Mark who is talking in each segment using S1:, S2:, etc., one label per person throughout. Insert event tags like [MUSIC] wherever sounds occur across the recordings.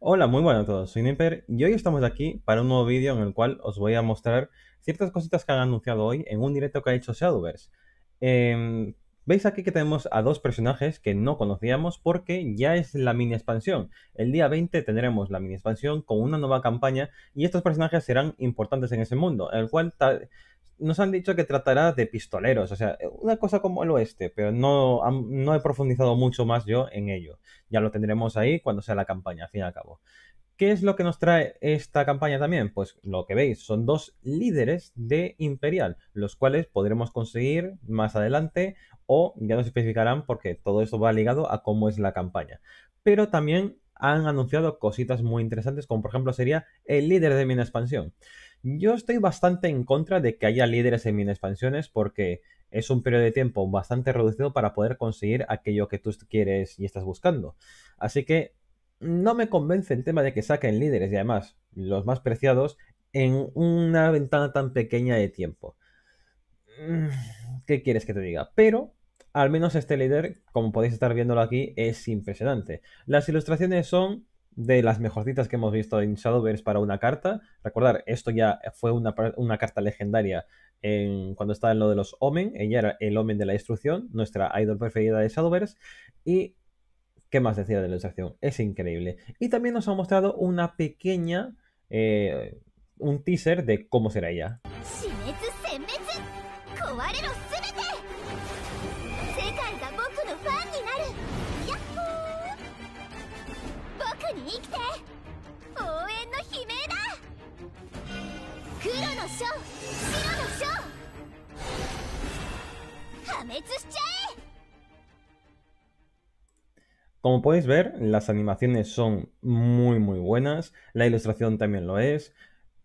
S1: Hola, muy buenas a todos, soy Nipper y hoy estamos aquí para un nuevo vídeo en el cual os voy a mostrar ciertas cositas que han anunciado hoy en un directo que ha hecho Shadowverse. Em, veis aquí que tenemos a dos personajes que no conocíamos porque ya es la mini expansión. El día 20 tendremos la mini expansión con una nueva campaña y estos personajes serán importantes en ese mundo, el cual nos han dicho que tratará de pistoleros, o sea, eh, una cosa como el oeste, pero no, no he profundizado mucho más yo en ello. Ya lo tendremos ahí cuando sea la campaña, al fin y al cabo. ¿Qué es lo que nos trae esta campaña también? Pues lo que veis, son dos líderes de Imperial, los cuales podremos conseguir más adelante o ya nos especificarán porque todo eso va ligado a cómo es la campaña. Pero también han anunciado cositas muy interesantes, como por ejemplo sería el líder de mi expansión. Yo estoy bastante en contra de que haya líderes en mini expansiones porque es un periodo de tiempo bastante reducido para poder conseguir aquello que tú quieres y estás buscando. Así que no me convence el tema de que saquen líderes y además los más preciados en una ventana tan pequeña de tiempo. Mm, ¿Qué quieres que te diga? Pero al menos este líder, como podéis estar viéndolo aquí, es impresionante. Las ilustraciones son de las mejorcitas que hemos visto en Shadowverse para una carta. Recordar, esto ya fue una, carta legendaria en, cuando estaba en lo de los Omen. Ella era el Omen de la Destrucción, nuestra idol preferida de Shadowverse. Y, ¿qué más decía de la ilustración? Es increíble. Y también nos ha mostrado una pequeña... Eh, un teaser de cómo será ella. Como podéis ver, las animaciones son muy muy buenas, la ilustración también lo es,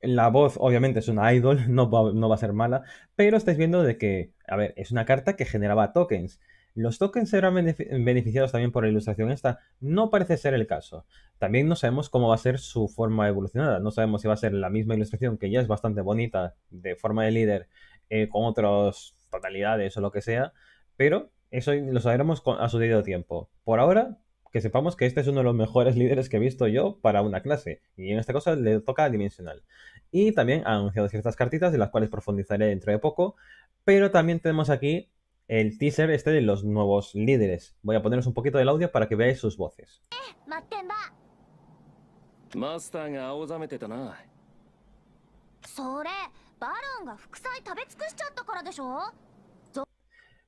S1: la voz obviamente es una idol, [LAUGHS] no va, no va a ser mala, pero estáis viendo de que, a ver, es una carta que generaba tokens, ¿Los tokens serán beneficiados también por la ilustración esta? No parece ser el caso. También no sabemos cómo va a ser su forma evolucionada. No sabemos si va a ser la misma ilustración, que ya es bastante bonita, de forma de líder, eh, con otras totalidades o lo que sea, pero eso lo sabremos a su debido tiempo. Por ahora, que sepamos que este es uno de los mejores [LAUGHS] líderes que he visto yo para una clase, y en esta cosa le toca dimensional. Y también ha anunciado ciertas cartitas de las cuales profundizaré dentro de poco, pero también tenemos aquí el teaser este de los nuevos líderes. Voy a poneros un poquito del audio para que veáis sus voces.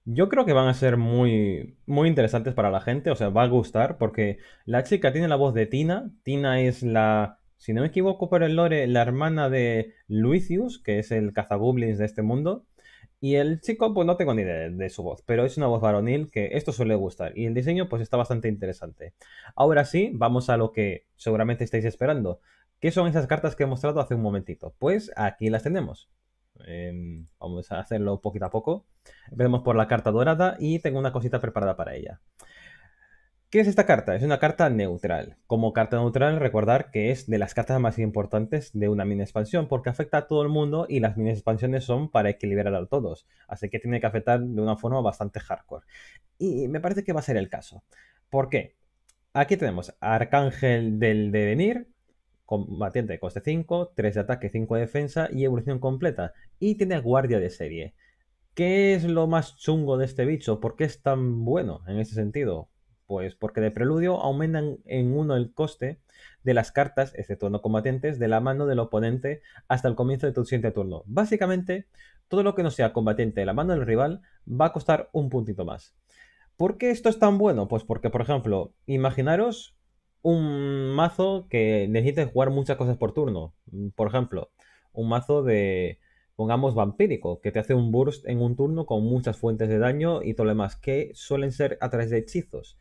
S1: Yo creo que van a ser muy, muy interesantes para la gente, o sea, va a gustar, porque la chica tiene la voz de Tina. Tina es la, si no me equivoco por el lore, la hermana de Luicius, que es el cazagoblins de este mundo. Y el chico, pues no tengo ni idea de, su voz, pero es una voz varonil que esto suele gustar. Y el diseño, pues está bastante interesante. Ahora sí, vamos a lo que seguramente estáis esperando. ¿Qué son esas cartas que he mostrado hace un momentito? Pues aquí las tenemos. Em, vamos a hacerlo poquito a poco. Empecemos por la carta dorada y tengo una cosita preparada para ella. ¿Qué es esta carta? Es una carta neutral. Como carta neutral, recordar que es de las cartas más importantes de una mini expansión, porque afecta a todo el mundo y las mini expansiones son para equilibrar a todos, así que tiene que afectar de una forma bastante hardcore. Y me parece que va a ser el caso. ¿Por qué? Aquí tenemos Arcángel del Devenir, combatiente de coste 5, 3 de ataque, 5 de defensa y evolución completa. Y tiene guardia de serie. ¿Qué es lo más chungo de este bicho? ¿Por qué es tan bueno en ese sentido? Pues porque de preludio aumentan en uno el coste de las cartas, excepto este no combatientes, de la mano del oponente hasta el comienzo de tu siguiente turno. Básicamente, todo lo que no sea combatiente de la mano del rival va a costar un puntito más. ¿Por qué esto es tan bueno? Pues porque, por ejemplo, imaginaros un mazo que necesita jugar muchas cosas por turno. Por ejemplo, un mazo de, pongamos, vampírico, que te hace un burst en un turno con muchas fuentes de daño y todo lo demás, que suelen ser a través de hechizos.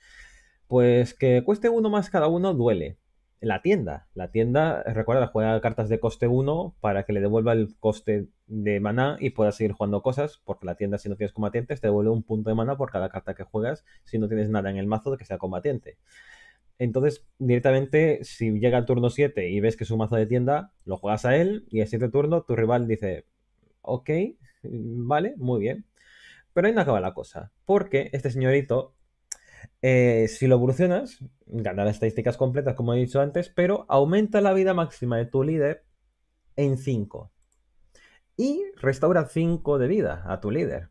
S1: Pues que cueste uno más cada uno duele. La tienda, la tienda, recuerda, juega cartas de coste 1 para que le devuelva el coste de maná y puedas seguir jugando cosas, porque la tienda si no tienes combatientes te devuelve un punto de maná por cada carta que juegas si no tienes nada en el mazo de que sea combatiente. Entonces, directamente, si llega el turno 7 y ves que es un mazo de tienda, lo juegas a él y al siguiente turno tu rival dice, ok, vale, muy bien. Pero ahí no acaba la cosa, porque este señorito eh, si lo evolucionas, las estadísticas completas, como he dicho antes, pero aumenta la vida máxima de tu líder en 5. Y restaura 5 de vida a tu líder.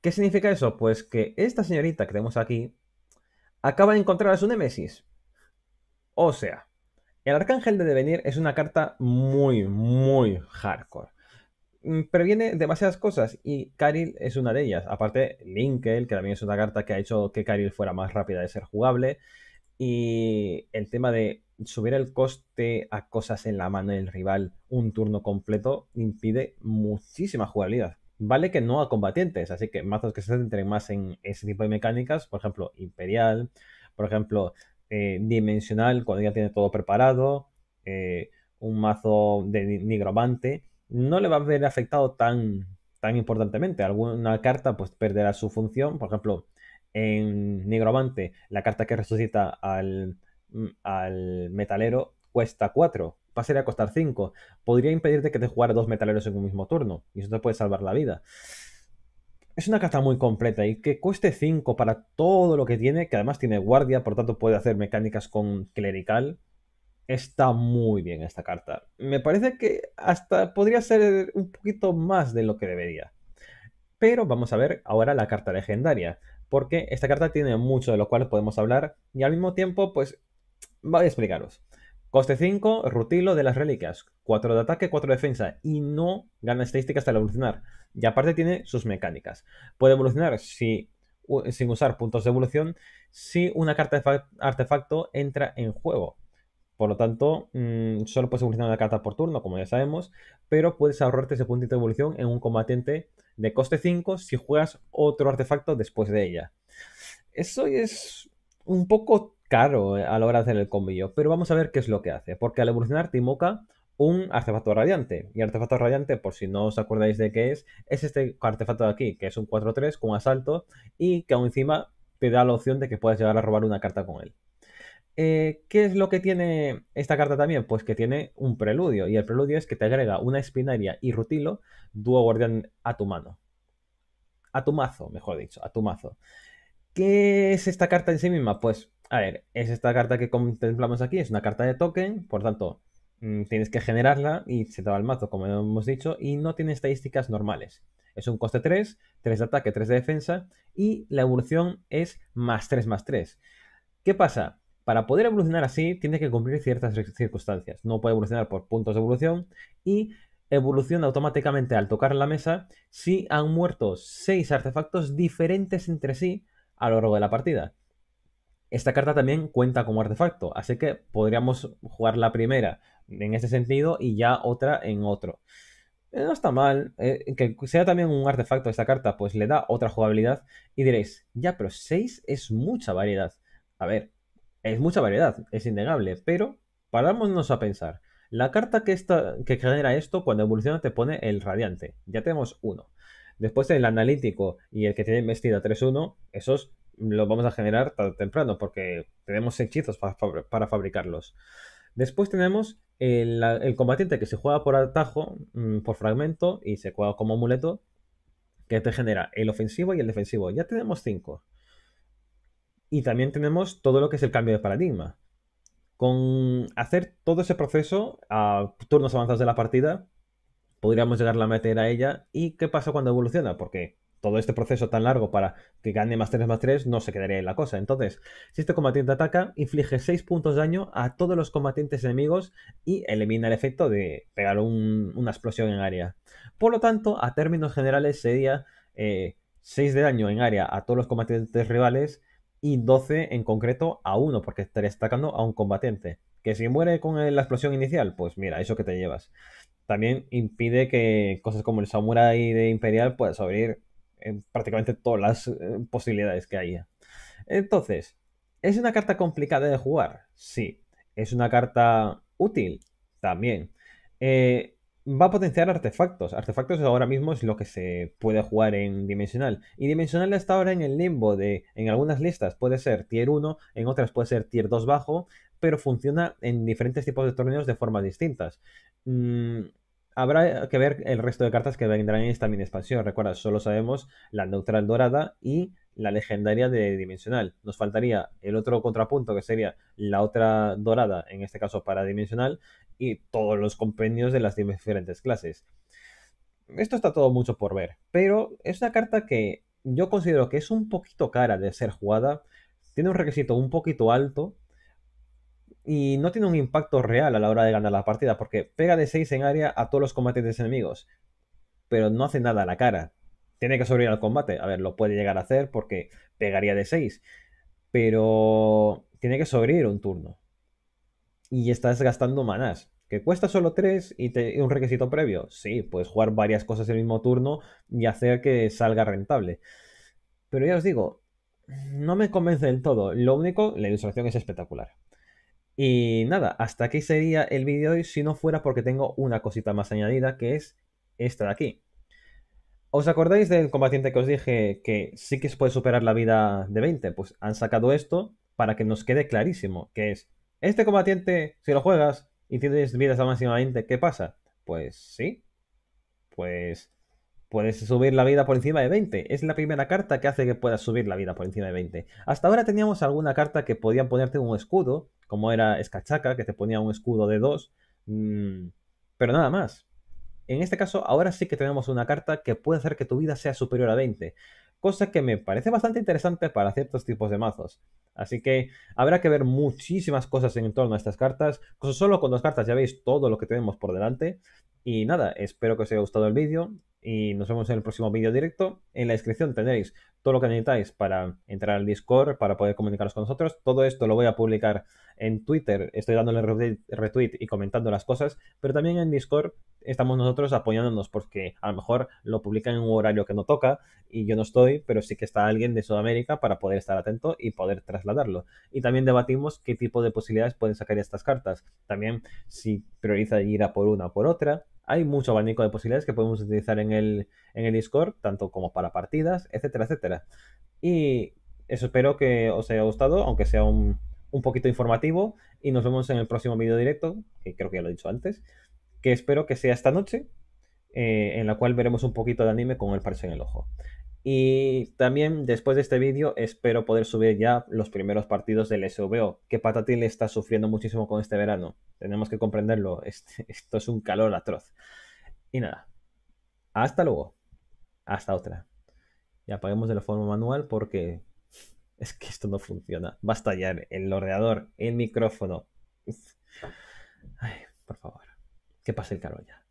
S1: ¿Qué significa eso? Pues que esta señorita que tenemos aquí acaba de encontrar a su némesis. O sea, el Arcángel de Devenir es una carta muy, muy hardcore. Mm, previene demasiadas cosas y Karil es una de ellas. Aparte, Linkel, que también es una carta que ha hecho que Caril fuera más rápida de ser jugable. Y el tema de subir el coste a cosas en la mano del rival un turno completo impide muchísima jugabilidad. Vale que no a combatientes, así que mazos que se centren más en ese tipo de mecánicas, por ejemplo, Imperial, por ejemplo, eh, Dimensional, cuando ya tiene todo preparado, eh, un mazo de nigromante no le va a haber afectado tan, tan importantemente. Alguna carta pues perderá su función, por ejemplo, en Negromante, la carta que resucita al, mm, al metalero cuesta 4, pasaría a costar 5. Podría impedirte que te jugara dos metaleros en un mismo turno, y eso te puede salvar la vida. Es una carta muy completa y que cueste 5 para todo lo que tiene, que además tiene guardia, por tanto puede hacer mecánicas con clerical, está muy bien esta carta. Me parece que hasta podría ser un poquito más de lo que debería. Pero vamos a ver ahora la carta legendaria, porque esta carta tiene mucho de lo cual podemos hablar y al mismo tiempo pues voy a explicaros. Coste 5, Rutilo de las Reliquias, 4 de ataque, 4 de defensa y no gana estadísticas hasta evolucionar. Y aparte tiene sus mecánicas. Puede evolucionar si, sin usar puntos de evolución si una carta de artefacto entra en juego por lo tanto, mm, solo puedes evolucionar una carta por turno, como ya sabemos, pero puedes ahorrarte ese puntito de evolución en un combatiente de coste 5 si juegas otro artefacto después de ella. Eso es un poco caro eh, a la hora de hacer el combillo, pero vamos a ver qué es lo que hace, porque al evolucionar te invoca un artefacto radiante. Y artefacto radiante, por si no os acordáis de qué es, es este artefacto de aquí, que es un 4-3 con asalto y que aún encima te da la opción de que puedas llegar a robar una carta con él. Eh, ¿Qué es lo que tiene esta carta también? Pues que tiene un preludio, y el preludio es que te agrega una espinaria y rutilo, dúo guardián a tu mano. A tu mazo, mejor dicho, a tu mazo. ¿Qué es esta carta en sí misma? Pues, a ver, es esta carta que contemplamos aquí, es una carta de token, por tanto, mm, tienes que generarla y se te va el mazo, como hemos dicho, y no tiene estadísticas normales. Es un coste 3, 3 de ataque, 3 de defensa, y la evolución es más 3 más 3. ¿Qué pasa? Para poder evolucionar así, tiene que cumplir ciertas circunstancias. No puede evolucionar por puntos de evolución y evoluciona automáticamente al tocar la mesa si han muerto 6 artefactos diferentes entre sí a lo largo de la partida. Esta carta también cuenta como artefacto, así que podríamos jugar la primera en este sentido y ya otra en otro. Eh, no está mal eh, que sea también un artefacto esta carta, pues le da otra jugabilidad y diréis, ya, pero 6 es mucha variedad. A ver, es mucha variedad, es innegable, pero parámonos a pensar. La carta que, que genera esto cuando evoluciona te pone el radiante. Ya tenemos uno. Después el analítico y el que tiene vestida 3-1, esos los vamos a generar tan temprano porque tenemos hechizos para, fabricarlos. Después tenemos el, combatiente que se juega por atajo, mm, por fragmento y se juega como amuleto, que te genera el ofensivo y el defensivo. Ya tenemos cinco y también tenemos todo lo que es el cambio de paradigma. Con hacer todo ese proceso a turnos avanzados de la partida, podríamos llegar a meter a ella. ¿Y qué pasa cuando evoluciona? Porque todo este proceso tan largo para que gane más 3 más 3 no se quedaría en la cosa. Entonces, si este combatiente ataca, inflige 6 puntos de daño a todos los combatientes enemigos y elimina el efecto de pegar una explosión en área. Por lo tanto, a términos generales sería 6 eh, de daño en área a todos los combatientes rivales y 12 en concreto a uno, porque estaría destacando a un combatiente. Que si muere con la explosión inicial, pues mira, eso que te llevas. También impide que cosas como el Samurai de Imperial puedas abrir eh, prácticamente todas las eh, posibilidades que haya. Entonces, ¿es una carta complicada de jugar? Sí. ¿Es una carta útil? También. Eh, va a potenciar artefactos. Artefactos ahora mismo es lo que se puede jugar en Dimensional. Y Dimensional está ahora en el limbo de, en algunas listas puede ser tier 1, en otras puede ser tier 2 bajo, pero funciona en diferentes tipos de torneos de formas distintas. Mm, Habrá que ver el resto de cartas que vendrán en esta mini expansión. Recuerda, solo sabemos la neutral dorada y la legendaria de dimensional. Nos faltaría el otro contrapunto que sería la otra dorada, en este caso para dimensional, y todos los compendios de las diferentes clases. Esto está todo mucho por ver, pero es una carta que yo considero que es un poquito cara de ser jugada. Tiene un requisito un poquito alto y no tiene un impacto real a la hora de ganar la partida, porque pega de 6 en área a todos los combates enemigos, pero no hace nada a la cara. Tiene que sobrevivir al combate. A ver, lo puede llegar a hacer porque pegaría de 6, pero tiene que sobrevivir un turno. Y estás gastando manás. ¿Que cuesta solo 3 y, y un requisito previo? Sí, puedes jugar varias cosas en el mismo turno y hacer que salga rentable. Pero ya os digo, no me convence del todo. Lo único, la ilustración es espectacular. Y nada, hasta aquí sería el vídeo de hoy si no fuera porque tengo una cosita más añadida que es esta de aquí. ¿Os acordáis del combatiente que os dije que sí que se puede superar la vida de 20? Pues han sacado esto para que nos quede clarísimo, que es, este combatiente, si lo juegas y tienes vidas a máxima 20, ¿qué pasa? Pues sí, pues puedes subir la vida por encima de 20. Es la primera carta que hace que puedas subir la vida por encima de 20. Hasta ahora teníamos alguna carta que podían ponerte un escudo como era Escachaca, que te ponía un escudo de dos, mm, pero nada más. En este caso, ahora sí que tenemos una carta que puede hacer que tu vida sea superior a 20, cosa que me parece bastante interesante para ciertos tipos de mazos. Así que habrá que ver muchísimas cosas en torno a estas cartas. Solo con dos cartas ya veis todo lo que tenemos por delante. Y nada, espero que os haya gustado el vídeo y nos vemos en el próximo vídeo directo. En la descripción tendréis todo lo que necesitáis para entrar al Discord, para poder comunicaros con nosotros. Todo esto lo voy a publicar en Twitter, estoy dándole retweet y comentando las cosas, pero también en Discord estamos nosotros apoyándonos porque a lo mejor lo publican en un horario que no toca y yo no estoy, pero sí que está alguien de Sudamérica para poder estar atento y poder trasladarlo. Y también debatimos qué tipo de posibilidades pueden sacar estas cartas. También si prioriza ir a por una o por otra, hay mucho abanico de posibilidades que podemos utilizar en el, Discord, tanto como para partidas, etcétera, etcétera. Y eso espero que os haya gustado, aunque sea un, poquito informativo. Y nos vemos en el próximo video directo, que creo que ya lo he dicho antes, que espero que sea esta noche, eh, en la cual veremos un poquito de anime con el parche en el ojo. Y también después de este vídeo espero poder subir ya los primeros partidos del SVO, que Patatil está sufriendo muchísimo con este verano. Tenemos que comprenderlo, [LAUGHS] este, esto es un calor atroz. Y nada, hasta luego, hasta otra. Y apaguemos de la forma manual porque [LAUGHS] es que esto no funciona. Va a estallar el ordenador, el micrófono. Ay, por favor, que pase el calor ya.